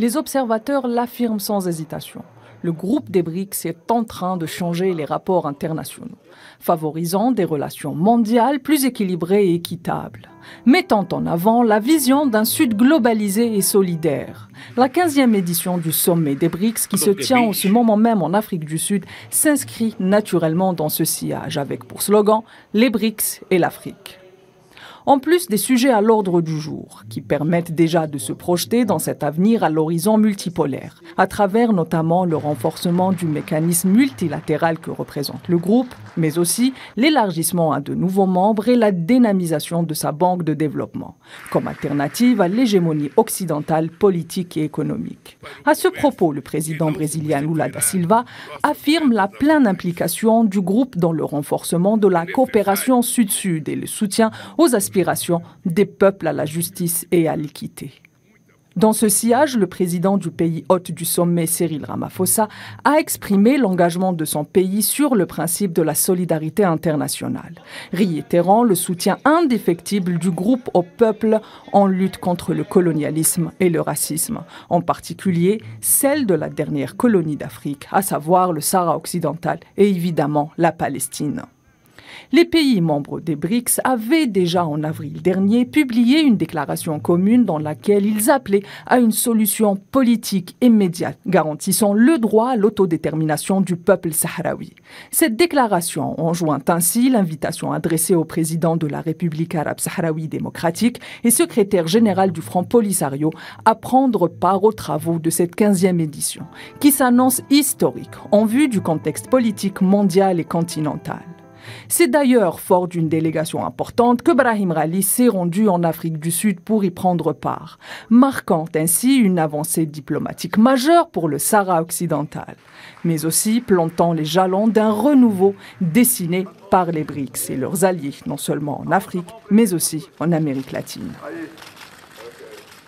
Les observateurs l'affirment sans hésitation. Le groupe des BRICS est en train de changer les rapports internationaux, favorisant des relations mondiales plus équilibrées et équitables, mettant en avant la vision d'un Sud globalisé et solidaire. La 15e édition du sommet des BRICS, qui se tient en ce moment même en Afrique du Sud, s'inscrit naturellement dans ce sillage, avec pour slogan Les BRICS et l'Afrique en plus des sujets à l'ordre du jour, qui permettent déjà de se projeter dans cet avenir à l'horizon multipolaire, à travers notamment le renforcement du mécanisme multilatéral que représente le groupe, mais aussi l'élargissement à de nouveaux membres et la dynamisation de sa banque de développement, comme alternative à l'hégémonie occidentale politique et économique. À ce propos, le président brésilien Lula da Silva affirme la pleine implication du groupe dans le renforcement de la coopération sud-sud et le soutien aux des peuples à la justice et à l'équité. Dans ce sillage, le président du pays hôte du sommet, Cyril Ramaphosa, a exprimé l'engagement de son pays sur le principe de la solidarité internationale, réitérant le soutien indéfectible du groupe au peuple en lutte contre le colonialisme et le racisme, en particulier celle de la dernière colonie d'Afrique, à savoir le Sahara occidental et évidemment la Palestine. Les pays membres des BRICS avaient déjà en avril dernier publié une déclaration commune dans laquelle ils appelaient à une solution politique immédiate garantissant le droit à l'autodétermination du peuple sahraoui. Cette déclaration enjoint ainsi l'invitation adressée au président de la République arabe sahraoui démocratique et secrétaire général du Front Polisario à prendre part aux travaux de cette 15e édition, qui s'annonce historique en vue du contexte politique mondial et continental. C'est d'ailleurs fort d'une délégation importante que Brahim Rali s'est rendu en Afrique du Sud pour y prendre part, marquant ainsi une avancée diplomatique majeure pour le Sahara occidental, mais aussi plantant les jalons d'un renouveau dessiné par les BRICS et leurs alliés, non seulement en Afrique, mais aussi en Amérique latine.